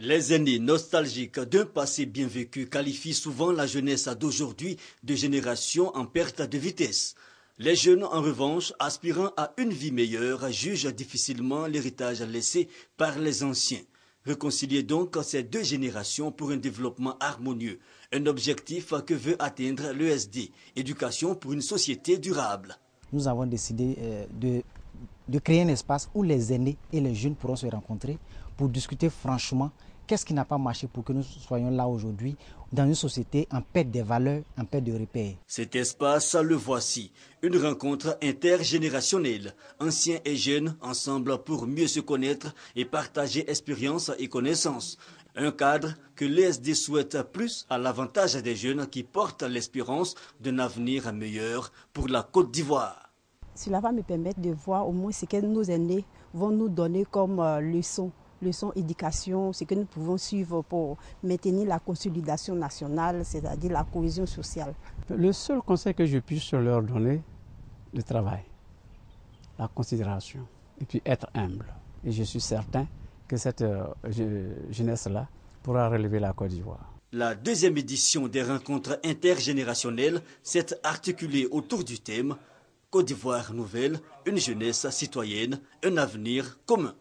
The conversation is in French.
Les aînés nostalgiques d'un passé bien vécu qualifient souvent la jeunesse d'aujourd'hui de génération en perte de vitesse. Les jeunes, en revanche, aspirant à une vie meilleure, jugent difficilement l'héritage laissé par les anciens. Réconcilier donc ces deux générations pour un développement harmonieux, un objectif que veut atteindre l'ESD, éducation pour une société durable. Nous avons décidé euh, de de créer un espace où les aînés et les jeunes pourront se rencontrer pour discuter franchement qu'est-ce qui n'a pas marché pour que nous soyons là aujourd'hui dans une société en paix des valeurs, en paix de repères. Cet espace, le voici, une rencontre intergénérationnelle, anciens et jeunes ensemble pour mieux se connaître et partager expériences et connaissances. Un cadre que l'ESD souhaite plus à l'avantage des jeunes qui portent l'espérance d'un avenir meilleur pour la Côte d'Ivoire. Cela va me permettre de voir au moins ce que nos aînés vont nous donner comme euh, leçon, leçon éducation, ce que nous pouvons suivre pour maintenir la consolidation nationale, c'est-à-dire la cohésion sociale. Le seul conseil que je puisse leur donner, le travail, la considération, et puis être humble. Et je suis certain que cette euh, jeunesse-là pourra relever la Côte d'Ivoire. La deuxième édition des rencontres intergénérationnelles s'est articulée autour du thème Côte d'Ivoire nouvelle, une jeunesse citoyenne, un avenir commun.